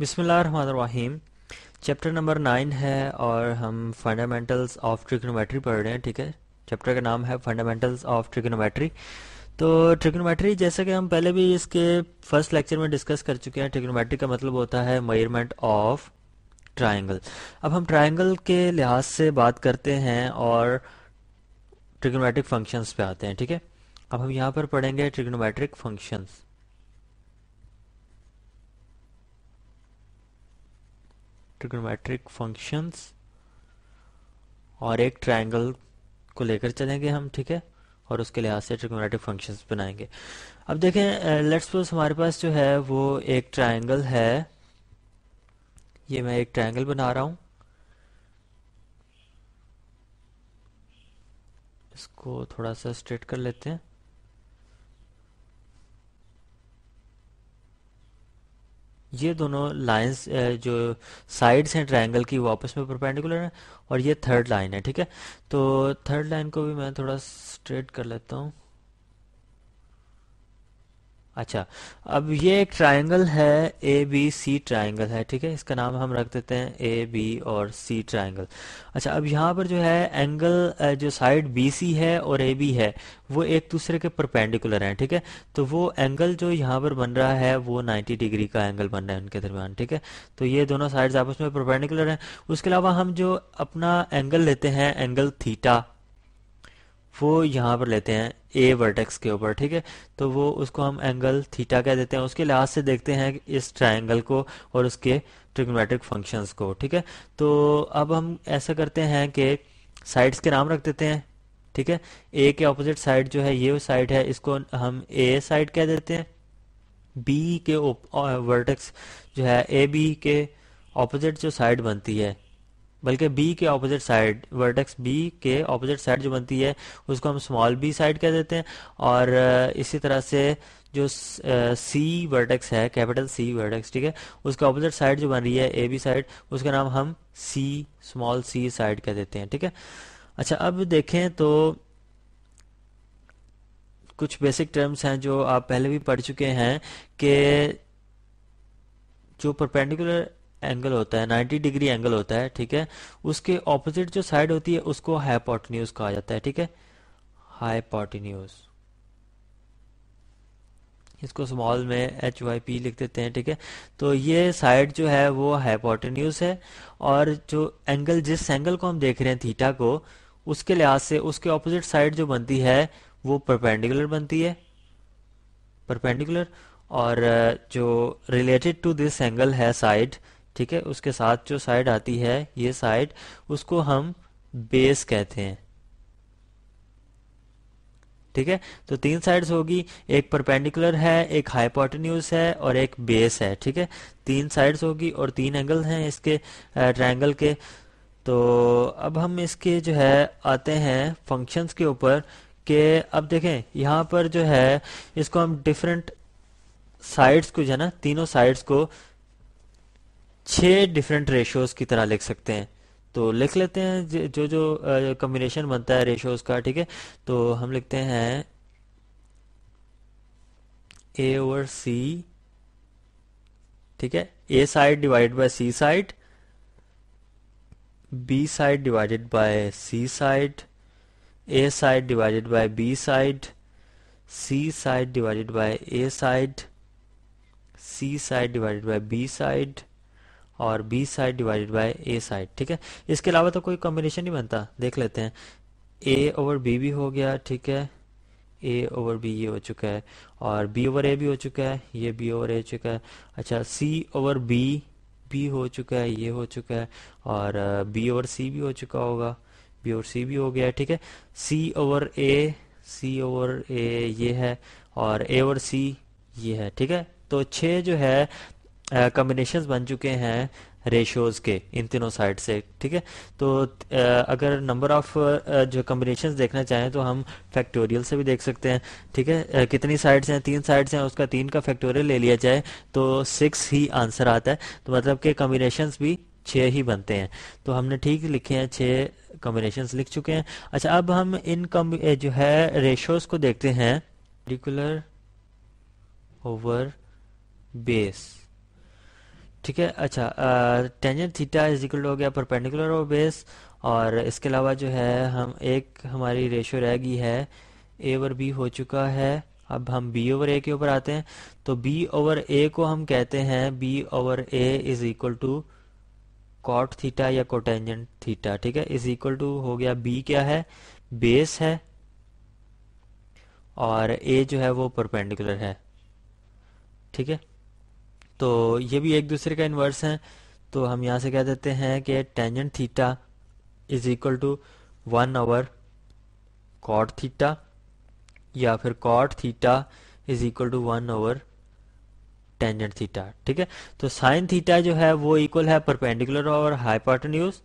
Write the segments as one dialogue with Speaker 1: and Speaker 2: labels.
Speaker 1: बिसमीम chapter number nine है और हम फंडामेंटल्स ऑफ ट्रिग्नोमेट्री पढ़ रहे हैं ठीक है चैप्टर का नाम है फंडामेंटल्स ऑफ ट्रिग्नोमेट्री तो ट्रिग्नोमेट्री जैसे कि हम पहले भी इसके फर्स्ट लेक्चर में डिस्कस कर चुके हैं ट्रिग्नोमेट्री का मतलब होता है मयरमेंट ऑफ ट्राइंगल अब हम ट्राइंगल के लिहाज से बात करते हैं और ट्रिग्नोमेट्रिक फंक्शंस पे आते हैं ठीक है अब हम यहाँ पर पढ़ेंगे ट्रिग्नोमेट्रिक फंक्शंस ट्रिग्नोमेट्रिक फंक्शंस और एक ट्रायंगल को लेकर चलेंगे हम ठीक है और उसके लिहाज से ट्रिग्नोमेट्रिक फंक्शंस बनाएंगे अब देखें लेट्स सपोज हमारे पास जो है वो एक ट्रायंगल है ये मैं एक ट्रायंगल बना रहा हूं इसको थोड़ा सा स्ट्रेट कर लेते हैं ये दोनों लाइंस जो साइड्स हैं ट्रायंगल की वो आपस में परपेंडिकुलर हैं और ये थर्ड लाइन है ठीक है तो थर्ड लाइन को भी मैं थोड़ा स्ट्रेट कर लेता हूँ अच्छा अब ये एक ट्रायंगल है ए बी सी ट्रायंगल है ठीक है इसका नाम हम रख देते हैं ए बी और सी ट्रायंगल अच्छा अब यहाँ पर जो है एंगल जो साइड बी सी है और ए बी है वो एक दूसरे के परपेंडिकुलर हैं ठीक है तो वो एंगल जो यहाँ पर बन रहा है वो 90 डिग्री का एंगल बन रहा है उनके दरमियान ठीक है तो ये दोनों साइड आपस में परपेंडिकुलर हैं उसके अलावा हम जो अपना एंगल लेते हैं एंगल थीटा वो यहाँ पर लेते हैं ए वर्टेक्स के ऊपर ठीक है तो वो उसको हम एंगल थीटा कह देते हैं उसके लिहाज से देखते हैं इस ट्रायंगल को और उसके ट्रिग्नोमेट्रिक फंक्शंस को ठीक है तो अब हम ऐसा करते हैं कि साइड्स के नाम रख देते हैं ठीक है ए के ऑपोजिट साइड जो है ये साइड है इसको हम ए साइड कह देते हैं बी के वर्टेक्स uh, जो है ए बी के ऑपोजिट जो साइड बनती है बल्कि बी के ऑपोजिट साइड वर्टेक्स बी के ऑपोजिट साइड जो बनती है उसको हम स्मॉल बी साइड कह देते हैं और इसी तरह से जो सी वर्टेक्स है कैपिटल सी वर्टेक्स ठीक है उसका ऑपोजिट साइड जो बन रही है ए बी साइड उसका नाम हम सी स्मॉल सी साइड कह देते हैं ठीक है अच्छा अब देखें तो कुछ बेसिक टर्म्स हैं जो आप पहले भी पढ़ चुके हैं कि जो परपेंडिकुलर एंगल होता है 90 डिग्री एंगल होता है ठीक है उसके ऑपोजिट जो साइड होती है उसको हाईपोटिन्यूज कहा जाता है ठीक है हाईपोटिन्यूज इसको स्मॉल में एच वाई पी लिख देते हैं ठीक है तो ये साइड जो है वो हाइपोटेन्यूज है और जो एंगल जिस एंगल को हम देख रहे हैं थीटा को उसके लिहाज से उसके ऑपोजिट साइड जो बनती है वो परपेंडिकुलर बनती है परपेंडिकुलर और जो रिलेटेड टू दिस एंगल है साइड ठीक है उसके साथ जो साइड आती है ये साइड उसको हम बेस कहते हैं ठीक है तो तीन साइड्स होगी एक परपेंडिकुलर है एक हाइपोटेन्यूज है और एक बेस है ठीक है तीन साइड्स होगी और तीन एंगल हैं इसके ट्रायंगल के तो अब हम इसके जो है आते हैं फंक्शंस के ऊपर के अब देखें यहां पर जो है इसको हम डिफरेंट साइड्स को जो है ना तीनों साइड्स को छह डिफरेंट रेशोज की तरह लिख सकते हैं तो लिख लेते हैं जो जो कम्बिनेशन बनता है रेशोज का ठीक है तो हम लिखते हैं ए ओवर सी ठीक है A side divide by C side B side divided by C side A side divided by B side C side divided by A side C side divided by B side और B side divided by A side ठीक है इसके अलावा तो कोई combination नहीं बनता देख लेते हैं ए ओवर बी भी हो गया ठीक है ए ओवर बी ये हो चुका है और बी ओवर ए भी हो चुका है ये बी ओवर ए हो चुका है अच्छा सी ओवर बी भी हो चुका है ये हो चुका है और बी ओवर सी भी हो चुका होगा बी ओवर सी भी हो गया ठीक है सी ओवर ए सी ओवर ए ये है और ए ओवर सी ये है ठीक है तो छ जो है कम्बिनेशन बन चुके हैं रेशोज के इन तीनों साइड से ठीक है तो अगर नंबर ऑफ जो कम्बिनेशन देखना चाहें तो हम फैक्टोरियल से भी देख सकते हैं ठीक है कितनी साइड्स हैं तीन साइड्स हैं उसका तीन का फैक्टोरियल ले लिया जाए तो सिक्स ही आंसर आता है तो मतलब कि कम्बिनेशन भी छ ही बनते हैं तो हमने ठीक लिखे हैं छः कम्बिनेशन लिख चुके हैं अच्छा अब हम इन कम जो है रेशोज को देखते हैं पर्टिकुलर ओवर बेस ठीक है अच्छा tangent theta is equal to हो गया परपेंडिकुलर और बेस और इसके अलावा जो है हम एक हमारी रेशियो रह गई है ए ओवर बी हो चुका है अब हम बी ओवर ए के ऊपर आते हैं तो बी ओवर ए को हम कहते हैं B over A is equal to cot theta या कोटेंजेंट थीटा ठीक है इज इक्वल टू हो गया बी क्या है बेस है और ए जो है वो परपेंडिकुलर है ठीक है तो ये भी एक दूसरे का इन्वर्स है तो हम यहां से कह देते हैं कि tangent theta is equal to one over cot theta या फिर cot theta is equal to one over tangent theta ठीक है तो साइन थीटा जो है वो इक्वल है परपेंडिकुलर ओवर हाइपोटेन्यूज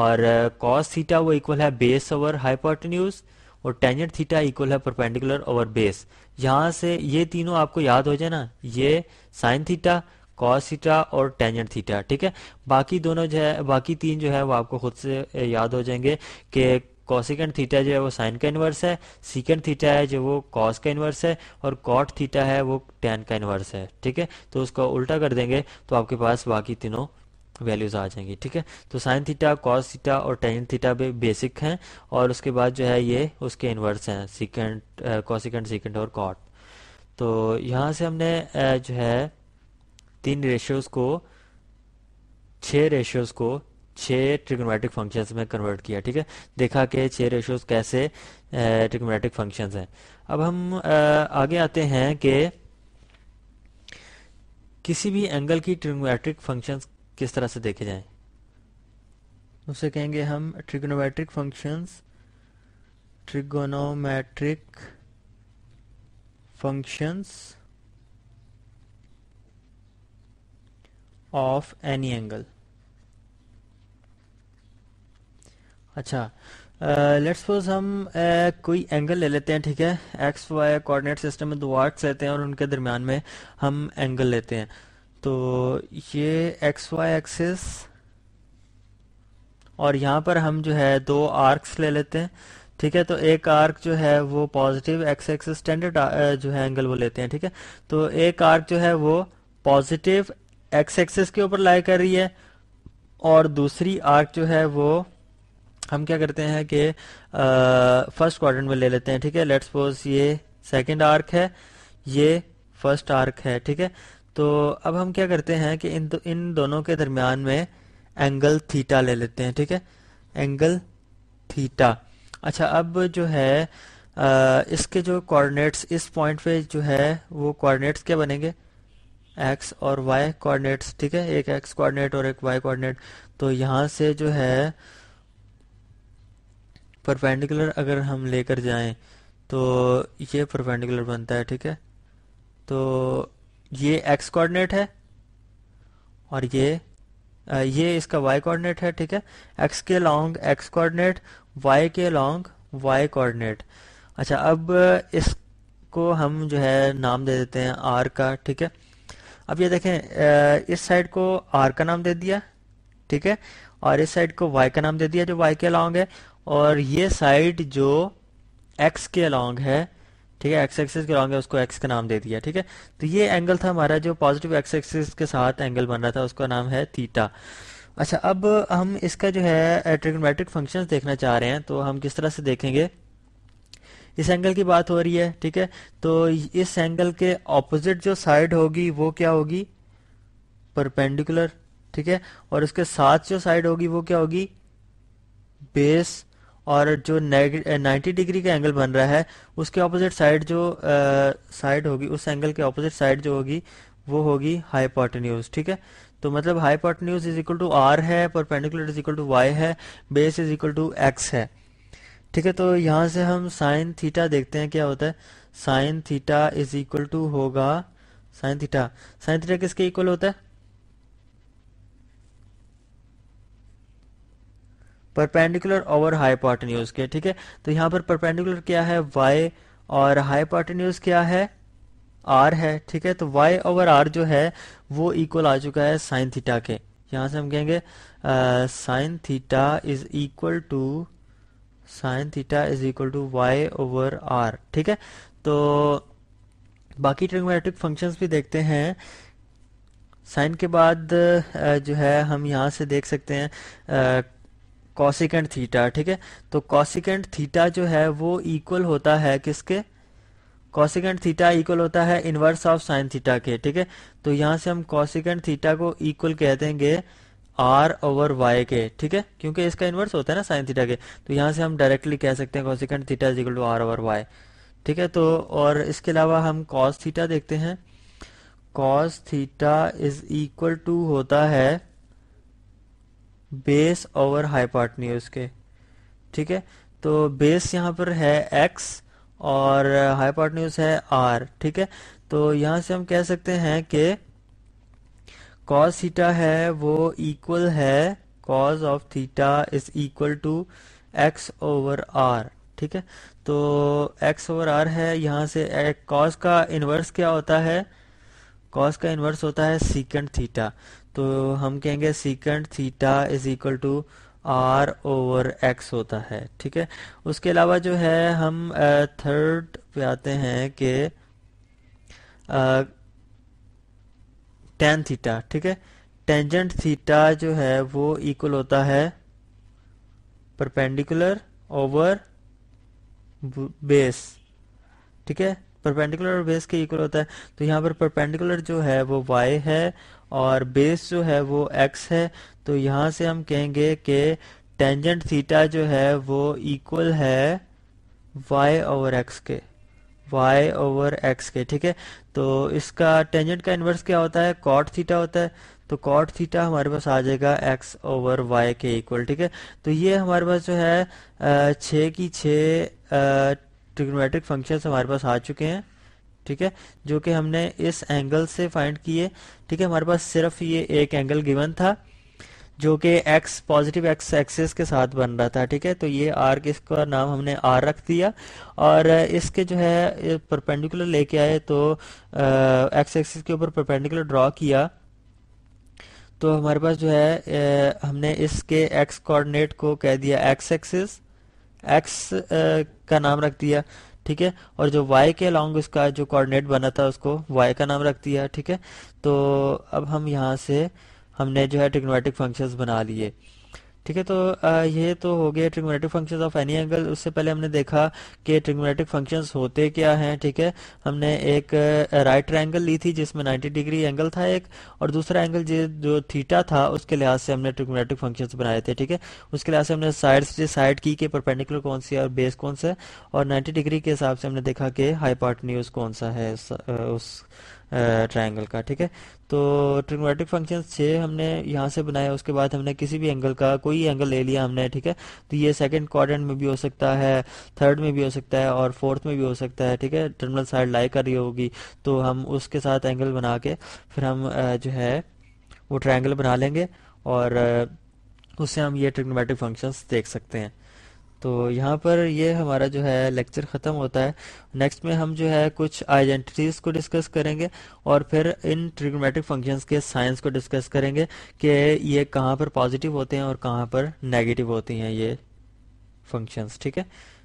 Speaker 1: और कॉस uh, थीटा वो इक्वल है बेस ओवर हाइपोटेन्यूज और टेंजेंट थीटा इक्वल है परपेंडिकुलर ओवर बेस यहाँ से ये तीनों आपको याद हो जाए ना ये साइन थीटा कॉस थीटा और टेंजेंट थीटा ठीक है बाकी दोनों जो है बाकी तीन जो है वो आपको खुद से याद हो जाएंगे कि कॉसिकेंट थीटा जो है वो साइन का इन्वर्स है सीकेंट थीटा है जो वो कॉस का इन्वर्स है और कॉट थीटा है वो टेन का इन्वर्स है ठीक है तो उसका उल्टा कर देंगे तो आपके पास बाकी तीनों वैल्यूज आ जाएंगी ठीक है तो साइन थीटा कॉस थीटा और टेन थीटा भी बेसिक हैं और उसके बाद जो है ये उसके इन्वर्स हैं सिकेंड कॉसिकेंड सिकेंड और कॉट तो यहां से हमने जो है तीन रेशियोज को छह रेशियोज को छह ट्रिग्नोमेट्रिक फंक्शंस में कन्वर्ट किया ठीक है देखा कि छह रेशियोज कैसे ट्रिग्नोमेट्रिक फंक्शंस हैं अब हम आगे आते हैं कि किसी भी एंगल की ट्रिग्नोमेट्रिक फंक्शंस किस तरह से देखे जाएं उसे कहेंगे हम trigonometric functions trigonometric functions of any angle अच्छा लेट्स uh, सपोज हम uh, कोई एंगल ले लेते हैं ठीक है एक्स वाई कोऑर्डिनेट सिस्टम में दो आर्ट्स लेते हैं और उनके दरमियान में हम एंगल लेते हैं तो ये एक्स वाई एक्सिस और यहां पर हम जो है दो आर्क्स ले लेते हैं ठीक है तो एक आर्क जो है वो पॉजिटिव एक्स एक्सिस स्टैंडर्ड जो है एंगल वो लेते हैं ठीक है तो एक आर्क जो है वो पॉजिटिव एक्स एक्सिस के ऊपर लाई कर रही है और दूसरी आर्क जो है वो हम क्या करते हैं कि फर्स्ट क्वाड्रेंट में ले लेते हैं ठीक है लेट्स सपोज ये सेकंड आर्क है ये फर्स्ट आर्क है ठीक है तो अब हम क्या करते हैं कि इन दो, इन दोनों के दरमियान में एंगल थीटा ले लेते हैं ठीक है एंगल थीटा अच्छा अब जो है आ, इसके जो कोऑर्डिनेट्स इस पॉइंट पे जो है वो कोऑर्डिनेट्स क्या बनेंगे एक्स और वाई कोऑर्डिनेट्स ठीक है एक एक्स कोऑर्डिनेट और एक वाई कोऑर्डिनेट तो यहाँ से जो है परपेंडिकुलर अगर हम लेकर जाएं तो ये परपेंडिकुलर बनता है ठीक है तो ये एक्स कोऑर्डिनेट है और ये ये इसका वाई कोऑर्डिनेट है ठीक है एक्स के लॉन्ग एक्स कोऑर्डिनेट वाई के लॉन्ग वाई कोऑर्डिनेट अच्छा अब इसको हम जो है नाम दे देते हैं आर का ठीक है अब ये देखें इस साइड को आर का नाम दे दिया ठीक है और इस साइड को वाई का नाम दे दिया जो वाई के लॉन्ग है और ये साइड जो एक्स के लॉन्ग है ठीक है एक्स एक्सिस के लॉन्ग है उसको एक्स का नाम दे दिया ठीक है तो ये एंगल था हमारा जो पॉजिटिव एक्स एक्सिस के साथ एंगल बन रहा था उसका नाम है थीटा अच्छा अब हम इसका जो है ट्रिग्नोमेट्रिक फंक्शंस देखना चाह रहे हैं तो हम किस तरह से देखेंगे इस एंगल की बात हो रही है ठीक है तो इस एंगल के ऑपोजिट जो साइड होगी वो क्या होगी परपेंडिकुलर ठीक है और उसके साथ जो साइड होगी वो क्या होगी बेस और जो नाइन्टी डिग्री का एंगल बन रहा है उसके ऑपोजिट साइड जो साइड होगी उस एंगल के ऑपोजिट साइड जो होगी वो होगी हाईपोटेन्यूज ठीक है तो मतलब hypotenuse is equal to R है perpendicular is equal to Y है base is equal to X है ठीक है तो यहाँ से हम साइन थीटा देखते हैं क्या होता है sine theta is equal to होगा साइन थीटा साइन थीटा किसके इक्वल होता है परपेंडिकुलर ओवर हाईपोटेन्यूज के ठीक है तो यहां पर परपेंडिकुलर क्या है वाई और हाईपोटेन्यूज क्या है आर है ठीक है तो वाई ओवर आर जो है वो इक्वल आ चुका है साइन थीटा के यहां से हम कहेंगे sine theta is equal to sine theta is equal to Y over R ठीक है तो बाकी ट्रिग्नोमेट्रिक फंक्शंस भी देखते हैं साइन के बाद जो है हम यहां से देख सकते हैं कॉसिकेंट थीटा ठीक है तो कॉसिकेंट थीटा जो है वो इक्वल होता है किसके कॉसिकेंट थीटा इक्वल होता है इनवर्स ऑफ साइन थीटा के ठीक है तो यहां से हम कॉसिकेंट थीटा को इक्वल कह देंगे आर ओवर वाई के ठीक है क्योंकि इसका इन्वर्स होता है ना साइन थीटा के तो यहां से हम डायरेक्टली कह सकते हैं cosecant theta equal to R over Y ठीक है तो और इसके अलावा हम कॉस थीटा देखते हैं cos theta is equal to होता है बेस ओवर हाइपाटन्यूज के ठीक है तो बेस यहाँ पर है एक्स और हाइपाटन्यूज है आर ठीक है तो यहाँ से हम कह सकते हैं कि कॉस थीटा है वो इक्वल है cos of theta is equal to X over R ठीक है तो एक्स ओवर आर है यहाँ से कॉस का इन्वर्स क्या होता है कॉस का इन्वर्स होता है सीकेंड थीटा तो हम कहेंगे secant theta is equal to R over X होता है ठीक है उसके अलावा जो है हम थर्ड पे आते हैं कि टेन थीटा ठीक है टेंजेंट थीटा जो है वो इक्वल होता है परपेंडिकुलर ओवर बेस ठीक है परपेंडिकुलर और बेस के इक्वल होता है तो यहां पर परपेंडिकुलर जो है वो वाई है और बेस जो है वो एक्स है तो यहां से हम कहेंगे कि टेंजेंट थीटा जो है वो इक्वल है वाई ओवर एक्स के वाई ओवर एक्स के ठीक है तो इसका टेंजेंट का इन्वर्स क्या होता है कॉट थीटा होता है तो कॉट थीटा हमारे पास आ जाएगा एक्स ओवर वाई के इक्वल ठीक है तो ये हमारे पास जो है छ की छ ट्रिग्नोमेट्रिक फंक्शंस हमारे पास आ चुके हैं ठीक है जो कि हमने इस एंगल से फाइंड किए ठीक है हमारे पास सिर्फ ये एक एंगल गिवन था जो कि x पॉजिटिव x एक्सिस के साथ बन रहा था ठीक है तो ये r इसका नाम हमने r रख दिया और इसके जो है परपेंडिकुलर लेके आए तो x एक्सिस के ऊपर परपेंडिकुलर ड्रॉ किया तो हमारे पास जो है हमने इसके x कोऑर्डिनेट को कह दिया x एक्सिस x का नाम रख दिया ठीक है और जो y के अलॉन्ग उसका जो कोऑर्डिनेट बना था उसको y का नाम रख दिया ठीक है तो अब हम यहाँ से हमने जो है ट्रिग्नोमेट्रिक फंक्शंस बना लिए ठीक है तो ये तो हो गए trigonometric functions of any angle उससे पहले हमने देखा कि ट्रिग्नोमेट्रिक फंक्शंस होते क्या हैं ठीक है हमने एक राइट ट्रायंगल ली थी जिसमें 90 डिग्री एंगल था एक और दूसरा एंगल जो थीटा था उसके लिहाज से हमने ट्रिग्नोमेट्रिक फंक्शंस बनाए थे ठीक है उसके लिहाज से हमने साइड से साइड की के परपेंडिकुलर कौन सी है और बेस कौन सा है और नाइन्टी डिग्री के हिसाब से हमने देखा कि हाईपार्टन्यूज कौन सा है उस ट्रायंगल का ठीक है तो ट्रिग्नोमेट्रिक फंक्शन छः हमने यहाँ से बनाया उसके बाद हमने किसी भी एंगल का कोई एंगल ले लिया हमने ठीक है तो ये सेकंड क्वाड्रेंट में भी हो सकता है थर्ड में भी हो सकता है और फोर्थ में भी हो सकता है ठीक है टर्मिनल साइड लाई कर रही होगी तो हम उसके साथ एंगल बना के फिर हम जो है वो ट्राइंगल बना लेंगे और उससे हम ये ट्रिग्नोमेट्रिक फंक्शन देख सकते हैं तो यहाँ पर ये हमारा जो है लेक्चर ख़त्म होता है नेक्स्ट में हम जो है कुछ आइडेंटिटीज़ को डिस्कस करेंगे और फिर इन ट्रिग्नोमेट्रिक फंक्शंस के साइंस को डिस्कस करेंगे कि ये कहाँ पर पॉजिटिव होते हैं और कहाँ पर नेगेटिव होती हैं ये फंक्शंस ठीक है